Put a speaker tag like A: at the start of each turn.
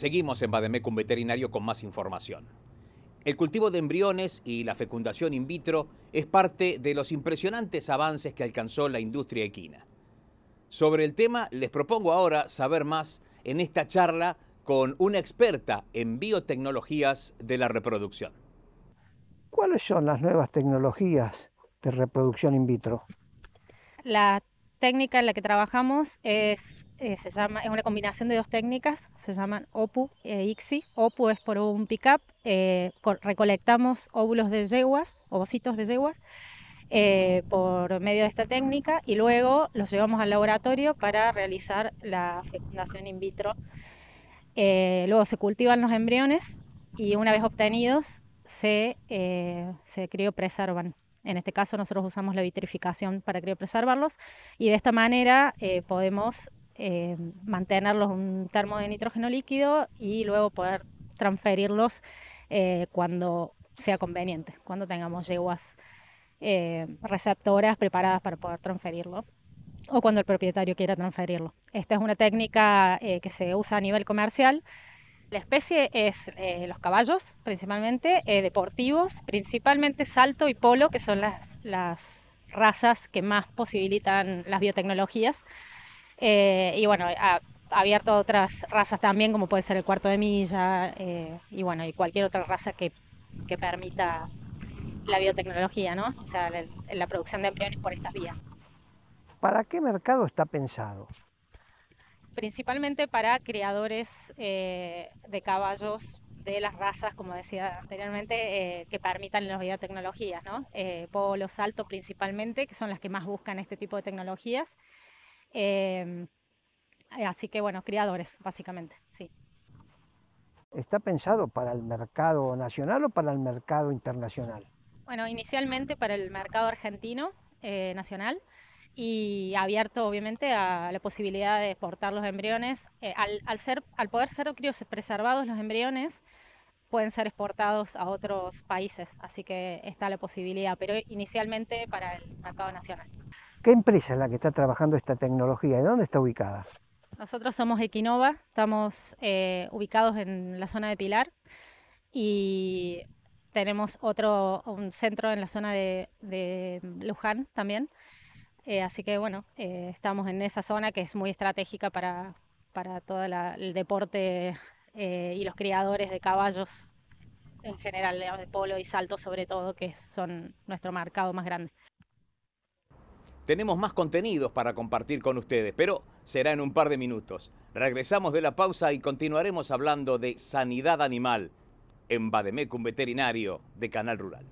A: Seguimos en Bademecum Veterinario con más información. El cultivo de embriones y la fecundación in vitro es parte de los impresionantes avances que alcanzó la industria equina. Sobre el tema les propongo ahora saber más en esta charla con una experta en biotecnologías de la reproducción.
B: ¿Cuáles son las nuevas tecnologías de reproducción in vitro?
C: La técnica en la que trabajamos es eh, llama, es una combinación de dos técnicas, se llaman OPU e ICSI. OPU es por un pickup, up eh, recolectamos óvulos de yeguas, ovocitos de yeguas, eh, por medio de esta técnica y luego los llevamos al laboratorio para realizar la fecundación in vitro. luego se cultivan los embriones y una vez obtenidos se, se criopreservan. En este caso nosotros usamos la vitrificación para criopreservarlos y de esta manera podemos eh, mantenerlos mantenerlos un termo de nitrógeno líquido y luego poder transferirlos eh, cuando sea conveniente, cuando tengamos yeguas eh, receptoras preparadas para poder transferirlo o cuando el propietario quiera transferirlo. Esta es una técnica que se usa a nivel comercial. La especie es los caballos, principalmente deportivos, principalmente salto y polo, que son las razas que más posibilitan las biotecnologías. Eh, y bueno, ha, abierto otras razas también, como puede ser el cuarto de milla, eh, y bueno, y cualquier otra raza que, que permita
B: la biotecnología,
C: ¿no? O sea, la, producción de embriones por estas vías.
B: ¿Para qué mercado está pensado?
C: Principalmente para criadores eh, de caballos de las razas, como decía anteriormente, que permitan las biotecnologías, ¿no? Eh, polo, salto principalmente, que son las que más buscan este tipo de tecnologías. Em, eh, así que bueno, criadores, básicamente, sí.
B: ¿Está pensado para el mercado nacional o para el mercado internacional?
C: Bueno, inicialmente para el mercado argentino eh, nacional y abierto obviamente a la posibilidad de exportar los embriones. Eh, al, poder ser preservados los embriones, pueden ser exportados a otros países, así que está la posibilidad, pero inicialmente para el mercado nacional.
B: ¿Qué empresa es la que está trabajando esta tecnología? y dónde está ubicada?
C: Nosotros somos Equinova, estamos eh, ubicados en la zona de Pilar y tenemos otro un centro en la zona de, Luján también. Eh, así que bueno, eh, estamos en esa zona que es muy estratégica para, para todo el deporte y los criadores de caballos en general, de polo y salto sobre todo, que son nuestro mercado más grande.
A: Tenemos más contenidos para compartir con ustedes, pero será en un par de minutos. Regresamos de la pausa y continuaremos hablando de sanidad animal en Bademecum Veterinario de Canal Rural.